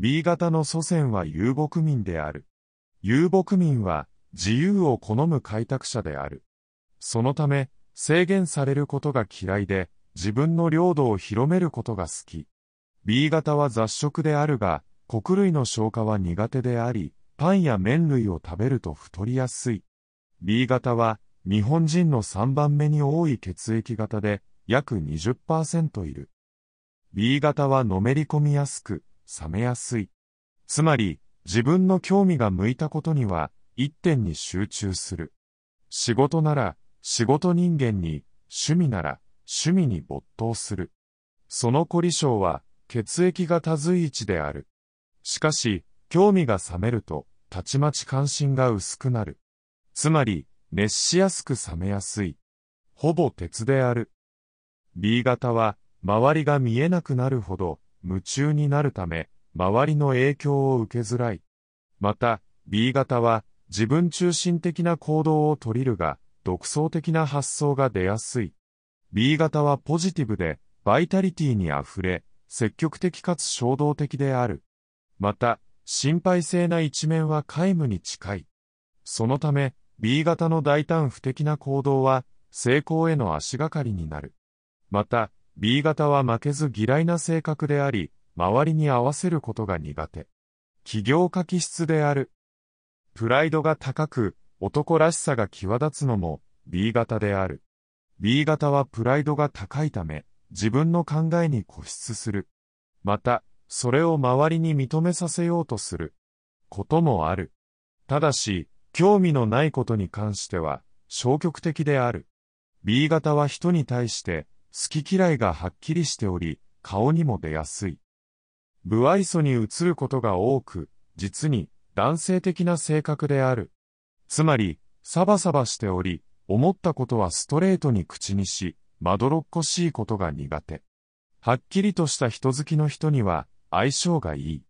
B 型の祖先は遊牧民である。遊牧民は自由を好む開拓者である。そのため、制限されることが嫌いで、自分の領土を広めることが好き。B 型は雑食であるが、穀類の消化は苦手であり、パンや麺類を食べると太りやすい。B 型は、日本人の3番目に多い血液型で、約20%いる。B 型はのめり込みやすく、冷めやすい。つまり、自分の興味が向いたことには、一点に集中する。仕事なら、仕事人間に、趣味なら、趣味に没頭する。その凝り性は、血液が多随一である。しかし、興味が冷めると、たちまち関心が薄くなる。つまり、熱しやすく冷めやすい。ほぼ鉄である。B 型は、周りが見えなくなるほど、夢中になるため、周りの影響を受けづらい。また、B 型は、自分中心的な行動を取りるが、独創的な発想が出やすい。B 型はポジティブで、バイタリティに溢れ、積極的かつ衝動的である。また、心配性な一面は皆無に近い。そのため、B 型の大胆不敵な行動は、成功への足がかりになる。また、B 型は負けず嫌いな性格であり、周りに合わせることが苦手。起業家気質である。プライドが高く、男らしさが際立つのも B 型である。B 型はプライドが高いため、自分の考えに固執する。また、それを周りに認めさせようとする。こともある。ただし、興味のないことに関しては、消極的である。B 型は人に対して、好き嫌いがはっきりしており、顔にも出やすい。不愛想に移ることが多く、実に男性的な性格である。つまり、サバサバしており、思ったことはストレートに口にし、まどろっこしいことが苦手。はっきりとした人好きの人には相性がいい。